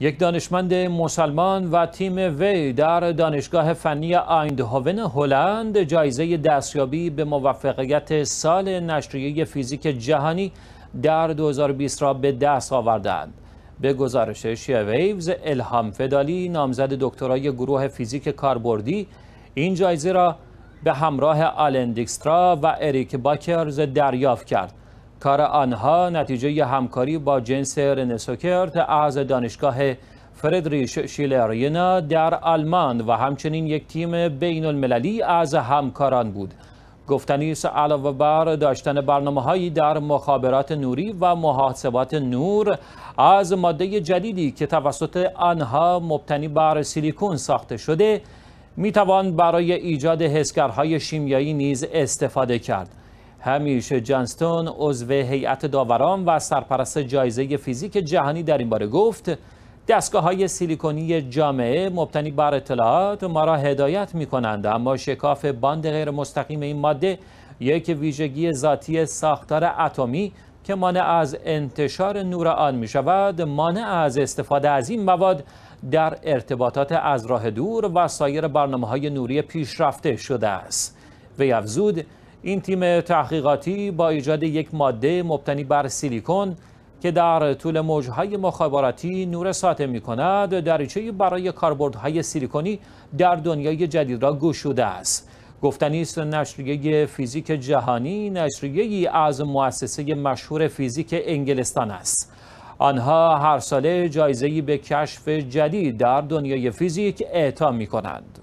یک دانشمند مسلمان و تیم وی در دانشگاه فنی آیندهاون هلند جایزه دستیابی به موفقیت سال نشریه فیزیک جهانی در 2020 را به دست آوردند. به گزارش شیویوز الهام فدالی نامزد دکترای گروه فیزیک کاربردی این جایزه را به همراه آلن و اریک باکرز دریافت کرد. کار آنها نتیجه همکاری با جنس رنسوکرت از دانشگاه فردریش شیلرینا در آلمان و همچنین یک تیم بین المللی از همکاران بود گفتنی است علاوه بر داشتن برنامه هایی در مخابرات نوری و محاسبات نور از ماده جدیدی که توسط آنها مبتنی بر سیلیکون ساخته شده میتوان برای ایجاد حسگرهای شیمیایی نیز استفاده کرد همیشه جانستون عضو هیئت داوران و سرپرست جایزه فیزیک جهانی در این باره گفت دستگاه های سیلیکونی جامعه مبتنی بر اطلاعات ما را هدایت می کنند اما شکاف باند غیر مستقیم این ماده یک ویژگی ذاتی ساختار اتمی که مانع از انتشار نور آن می شود مانع از استفاده از این مواد در ارتباطات از راه دور و سایر برنامه های نوری پیشرفته شده است وی افزود این تیم تحقیقاتی با ایجاد یک ماده مبتنی بر سیلیکون که در طول موجهای مخابراتی نور ساطع می کند دریچه برای کاربردهای سیلیکونی در دنیای جدید را گشوده است گفتنی است نشریه فیزیک جهانی نشریه از مؤسسه مشهور فیزیک انگلستان است آنها هر ساله جایزه‌ای به کشف جدید در دنیای فیزیک اعطا می کنند.